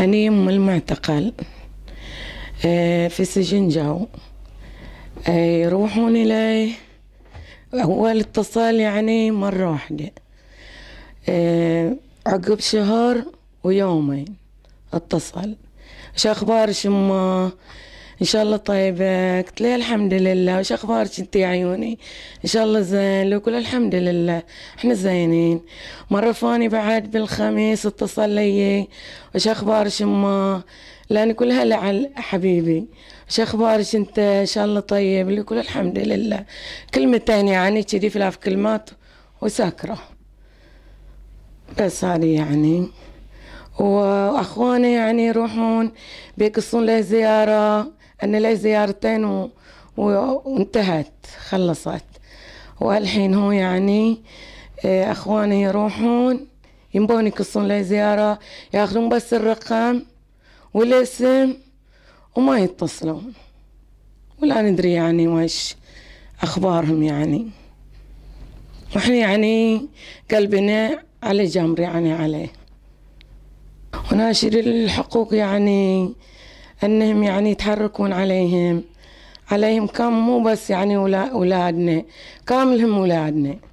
أنا أم المعتقل آه، في سجن جاو آه، يروحون إلي أول اتصال يعني مرة واحدة آه، عقب شهر ويومين اتصل شو أخبارك شما ان شاء الله طيبه آه، قلت لي الحمد لله وش اخبارك انت يا عيوني ان شاء الله زين لو كل الحمد لله احنا زينين مره فاني بعد بالخميس اتصل لي وش اخبارك ما لان هلا على حبيبي وش اخبارك انت ان شاء الله طيب لو كل الحمد لله كلمتين يعني كذي ثلاث كلمات وساكره بس هذه يعني و اخوانا يعني يروحون بيقصون له زياره انا له زيارتين و... و... وانتهت خلصت والحين هو يعني آه، اخواني يروحون ينبون يقصون له زياره ياخذون بس الرقم والاسم وما يتصلون ولا ندري يعني وش اخبارهم يعني واحنا يعني قلبنا على جمر يعني عليه وناشر الحقوق يعني أنهم يعني يتحركون عليهم عليهم كم مو بس يعني أولادنا كاملهم أولادنا